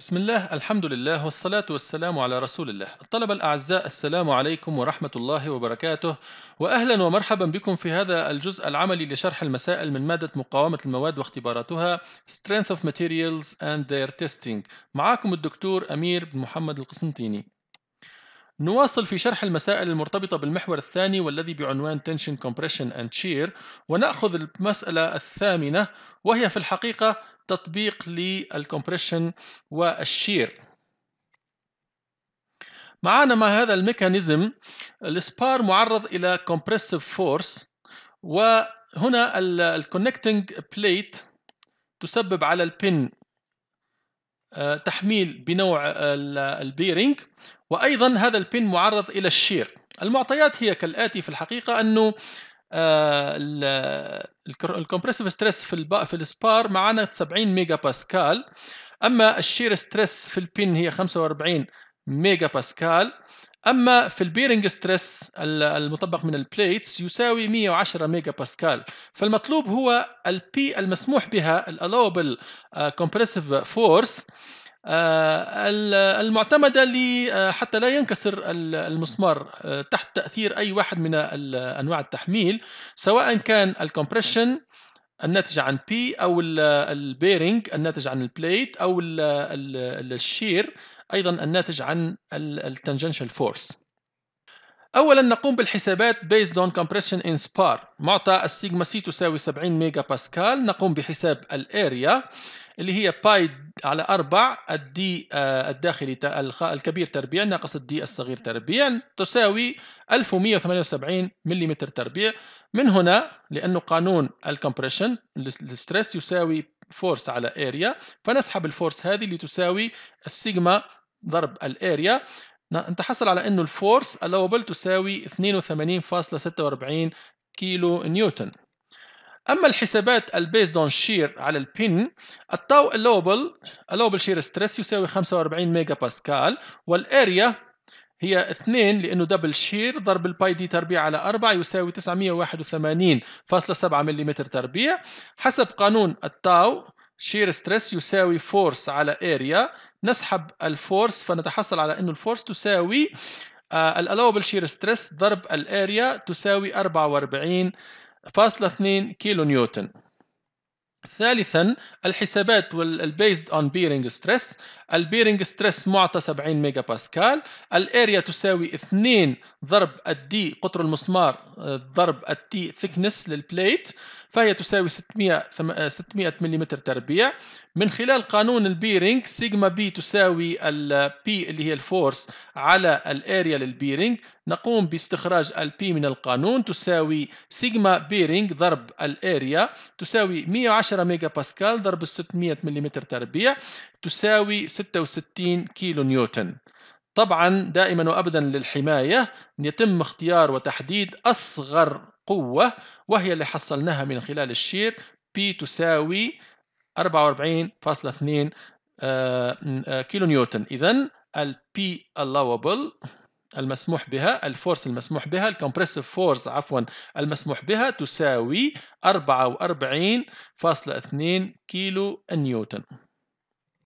بسم الله الحمد لله والصلاة والسلام على رسول الله الطلبة الأعزاء السلام عليكم ورحمة الله وبركاته وأهلا ومرحبا بكم في هذا الجزء العملي لشرح المسائل من مادة مقاومة المواد واختباراتها Strength of Materials and Their Testing معكم الدكتور أمير بن محمد القسنطيني نواصل في شرح المسائل المرتبطة بالمحور الثاني والذي بعنوان Tension Compression and Shear ونأخذ المسألة الثامنة وهي في الحقيقة تطبيق للكمبريشن والشير معانا مع هذا الميكانيزم السبار معرض الى كومبريسيف فورس وهنا الكونكتنج بليت تسبب على البن آه، تحميل بنوع البيرنج وايضا هذا البن معرض الى الشير المعطيات هي كالاتي في الحقيقه انه آه، الكومبرسيف ستريس في في السبار معنا 70 ميجا باسكال اما الشير ستريس في البين هي 45 ميجا باسكال اما في البيرنج ستريس المطبق من البليتس يساوي 110 ميجا باسكال فالمطلوب هو البي المسموح بها الالاوبل كومبرسيف فورس آه، المعتمدة آه، حتى لا ينكسر المسمار آه، تحت تأثير أي واحد من أنواع التحميل سواء كان الكمبريشن الناتج عن بي أو البيرنج الناتج عن البليت أو الشير أيضا الناتج عن التنجنشال فورس اولا نقوم بالحسابات based on compression in spar معطى السيجما سي تساوي 70 ميجا باسكال نقوم بحساب الاريا اللي هي باي على 4 الدي آه، الداخلي الكبير تربيع ناقص الدي الصغير تربيع تساوي 1178 ملم تربيع من هنا لانه قانون الكمبريشن الستريس يساوي فورس على اريا فنسحب الفورس هذه اللي تساوي السيجما ضرب الاريا انت حصل على انه الفورس الاوبل تساوي 82.46 كيلو نيوتن اما الحسابات البيزد اون شير على البن التاو الاوبل الاوبل شير ستريس يساوي 45 ميجا باسكال والاريا هي 2 لانه دبل شير ضرب الباي دي تربيع على 4 يساوي 981.7 ملم تربيع حسب قانون التاو شير ستريس يساوي فورس على اريا نسحب الفورس فنتحصل على انه الفورس تساوي الالاوبل شير ستريس ضرب الاريا تساوي 44.2 كيلو نيوتن ثالثا الحسابات والبيزد اون بيرنج ستريس البيرنج ستريس معطى 70 ميجا باسكال الاريا تساوي 2 ضرب الدي قطر المسمار آه، ضرب التي ثيكنس للبليت فهي تساوي 600 600 ملم تربيع من خلال قانون البيرنج سيجما بي تساوي البي اللي هي الفورس على الاريا للبيرنج نقوم باستخراج البي من القانون تساوي سيجما بيرينج ضرب الاريا تساوي 110 ميجا باسكال ضرب 600 ملم تربيع تساوي 66 كيلو نيوتن طبعا دائما وابدا للحمايه يتم اختيار وتحديد اصغر قوه وهي اللي حصلناها من خلال الشير P تساوي 44.2 آه، آه، كيلو نيوتن اذا البي allowable المسموح بها الفورس المسموح بها الكمبرسيف فورس عفوا المسموح بها تساوي 44.2 كيلو نيوتن